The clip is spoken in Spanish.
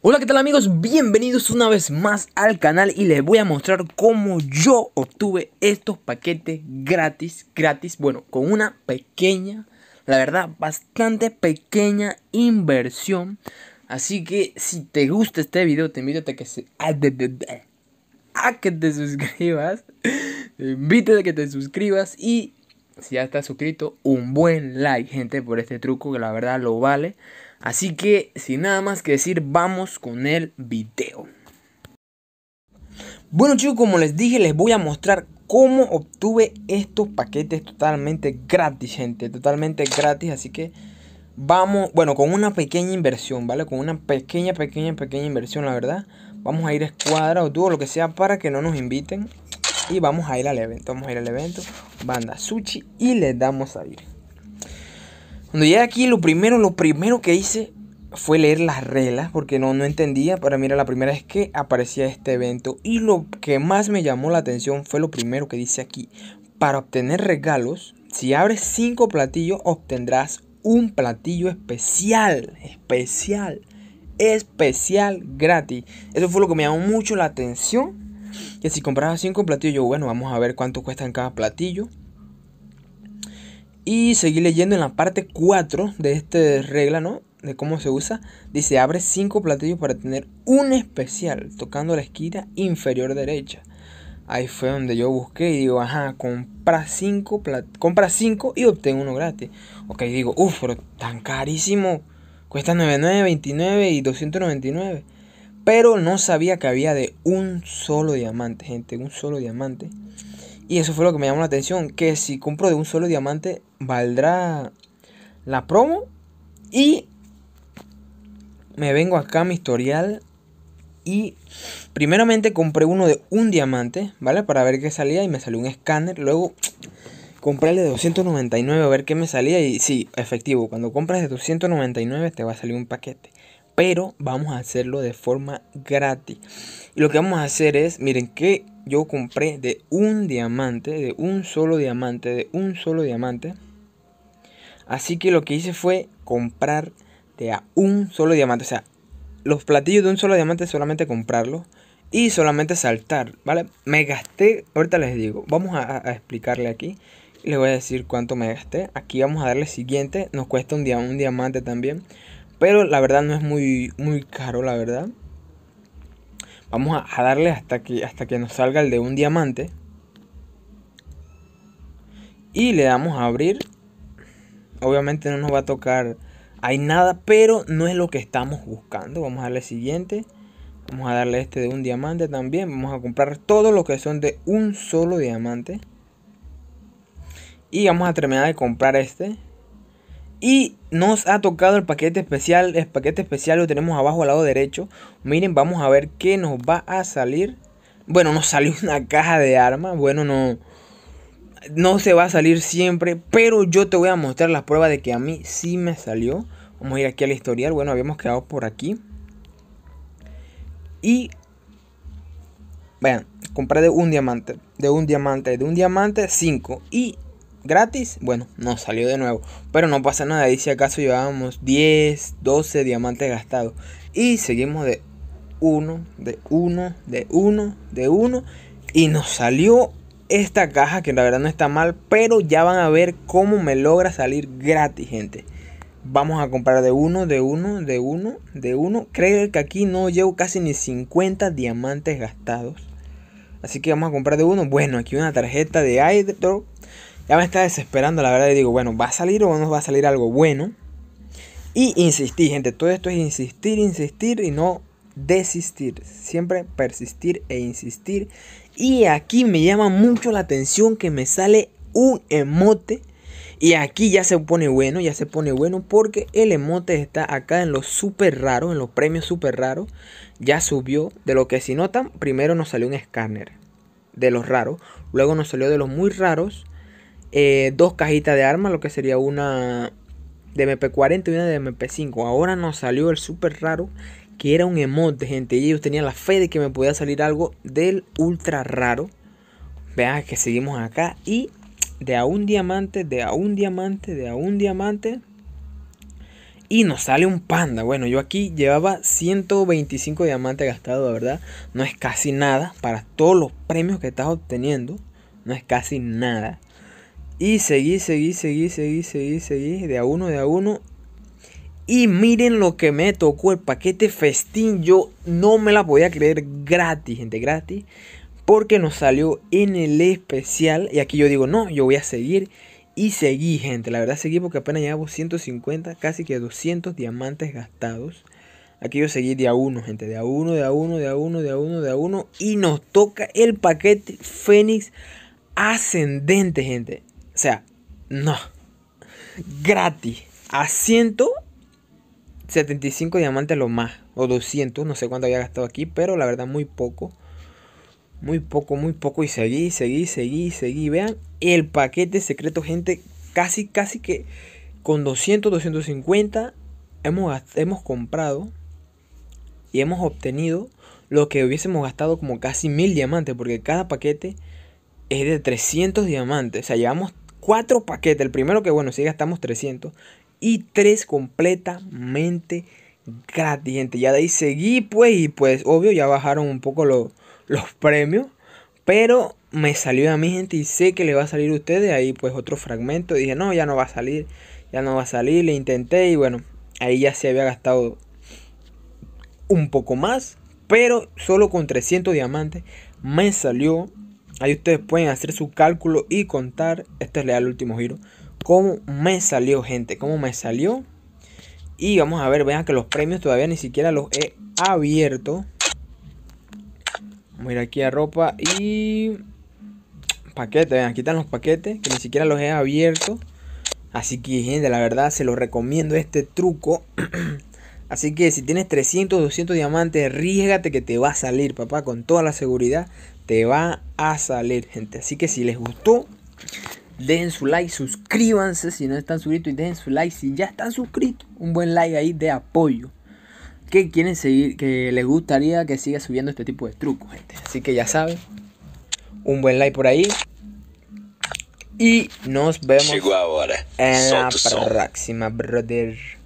Hola, ¿qué tal amigos? Bienvenidos una vez más al canal y les voy a mostrar cómo yo obtuve estos paquetes gratis, gratis, bueno, con una pequeña, la verdad, bastante pequeña inversión. Así que si te gusta este video, te invito a que se... A que te suscribas. Te invito a que te suscribas y si ya estás suscrito, un buen like, gente, por este truco que la verdad lo vale. Así que sin nada más que decir, vamos con el video. Bueno chicos, como les dije, les voy a mostrar cómo obtuve estos paquetes totalmente gratis, gente. Totalmente gratis, así que vamos, bueno, con una pequeña inversión, ¿vale? Con una pequeña, pequeña, pequeña inversión, la verdad. Vamos a ir a escuadra o todo lo que sea para que no nos inviten. Y vamos a ir al evento, vamos a ir al evento. Banda Sushi y le damos a ir. Cuando llegué aquí, lo primero, lo primero que hice fue leer las reglas porque no, no entendía. Para mira la primera vez que aparecía este evento. Y lo que más me llamó la atención fue lo primero que dice aquí. Para obtener regalos, si abres 5 platillos, obtendrás un platillo especial. Especial. Especial gratis. Eso fue lo que me llamó mucho la atención. Que si compraba 5 platillos, yo, bueno, vamos a ver cuánto cuesta en cada platillo. Y seguí leyendo en la parte 4 de esta regla, ¿no? De cómo se usa. Dice, abre 5 platillos para tener un especial tocando la esquina inferior derecha. Ahí fue donde yo busqué y digo, ajá, compra 5 compra y obtén uno gratis. Ok, digo, uff, pero tan carísimo. Cuesta 99, 29 y 299. Pero no sabía que había de un solo diamante, gente, un solo diamante. Y eso fue lo que me llamó la atención, que si compro de un solo diamante, valdrá la promo. Y me vengo acá a mi historial y primeramente compré uno de un diamante, ¿vale? Para ver qué salía y me salió un escáner. Luego compré el de 299 a ver qué me salía y sí, efectivo, cuando compras de 299 te va a salir un paquete pero vamos a hacerlo de forma gratis. Y lo que vamos a hacer es, miren que yo compré de un diamante, de un solo diamante, de un solo diamante. Así que lo que hice fue comprar de a un solo diamante. O sea, los platillos de un solo diamante solamente comprarlos y solamente saltar, ¿vale? Me gasté, ahorita les digo, vamos a, explicarle aquí. Les voy a decir cuánto me gasté. Aquí vamos a darle siguiente. Nos cuesta un, un diamante también. Pero la verdad no es muy, muy caro, la verdad. Vamos a, darle hasta que, hasta que nos salga el de un diamante. Y le damos a abrir. Obviamente no nos va a tocar. Hay nada, pero no es lo que estamos buscando. Vamos a darle siguiente. Vamos a darle este de un diamante también. Vamos a comprar todo lo que son de un solo diamante. Y vamos a terminar de comprar este. Y nos ha tocado el paquete especial. El paquete especial lo tenemos abajo al lado derecho. Miren, vamos a ver qué nos va a salir. Bueno, nos salió una caja de armas. Bueno, no. No se va a salir siempre. Pero yo te voy a mostrar la prueba de que a mí sí me salió. Vamos a ir aquí al historial. Bueno, habíamos quedado por aquí. Y. Vean, compré de un diamante. De un diamante. De un diamante 5. Y gratis, bueno, nos salió de nuevo. Pero no pasa nada, y si acaso llevábamos 10, 12 diamantes gastados. Y seguimos de uno de uno de uno de uno Y nos salió esta caja que la verdad no está mal, pero ya van a ver cómo me logra salir gratis, gente. Vamos a comprar de uno, de uno, de uno, de uno. Creo que aquí no llevo casi ni 50 diamantes gastados. Así que vamos a comprar de uno. Bueno, aquí una tarjeta de Hydro ya me está desesperando, la verdad, y digo, bueno, ¿va a salir o no va a salir algo bueno? Y insistí, gente, todo esto es insistir, insistir y no desistir, siempre persistir e insistir. Y aquí me llama mucho la atención que me sale un emote. Y aquí ya se pone bueno, ya se pone bueno porque el emote está acá en los super raros, en los premios súper raros. Ya subió de lo que si notan, primero nos salió un escáner de los raros, luego nos salió de los muy raros, eh, dos cajitas de armas, lo que sería una de MP40 y una de MP5. Ahora nos salió el súper raro que era un emote, gente. Y ellos tenían la fe de que me podía salir algo del ultra raro. Vean que seguimos acá. Y de a un diamante, de a un diamante, de a un diamante. Y nos sale un panda. Bueno, yo aquí llevaba 125 diamantes gastados, la verdad. No es casi nada para todos los premios que estás obteniendo. No es casi nada. Y seguí, seguí, seguí, seguí, seguí, seguí, de a uno, de a uno. Y miren lo que me tocó, el paquete festín. Yo no me la podía creer gratis, gente, gratis. Porque nos salió en el especial. Y aquí yo digo, no, yo voy a seguir. Y seguí, gente. La verdad seguí porque apenas llevamos 150, casi que 200 diamantes gastados. Aquí yo seguí de a uno, gente. De a uno, de a uno, de a uno, de a uno, de a uno. Y nos toca el paquete Fénix ascendente, gente. O sea, no. Gratis. A 175 diamantes lo más. O 200. No sé cuánto había gastado aquí. Pero la verdad muy poco. Muy poco, muy poco. Y seguí, seguí, seguí, seguí. Vean el paquete secreto, gente. Casi, casi que con 200, 250 hemos, hemos comprado y hemos obtenido lo que hubiésemos gastado como casi mil diamantes. Porque cada paquete es de 300 diamantes. O sea, llevamos cuatro paquetes. El primero que bueno, si gastamos 300. Y tres completamente gratis, gente. Ya de ahí seguí, pues, y pues, obvio, ya bajaron un poco los premios. Pero me salió a mí, gente, y sé que le va a salir a ustedes. Ahí, pues, otro fragmento. Dije, no, ya no va a salir. Ya no va a salir. Le intenté y bueno, ahí ya se había gastado un poco más. Pero solo con 300 diamantes me salió Ahí ustedes pueden hacer su cálculo y contar. Este es el último giro. ¿Cómo me salió, gente? ¿Cómo me salió? Y vamos a ver, vean que los premios todavía ni siquiera los he abierto. Vamos a ir aquí a ropa y paquete Vean, aquí están los paquetes que ni siquiera los he abierto. Así que, gente, la verdad se los recomiendo este truco. Así que si tienes 300, 200 diamantes, rígate que te va a salir, papá, con toda la seguridad. Te va a salir, gente. Así que si les gustó, dejen su like, suscríbanse si no están suscritos y dejen su like si ya están suscritos. Un buen like ahí de apoyo. Que quieren seguir, que les gustaría que siga subiendo este tipo de trucos, gente. Así que ya saben, un buen like por ahí. Y nos vemos en la próxima, brother.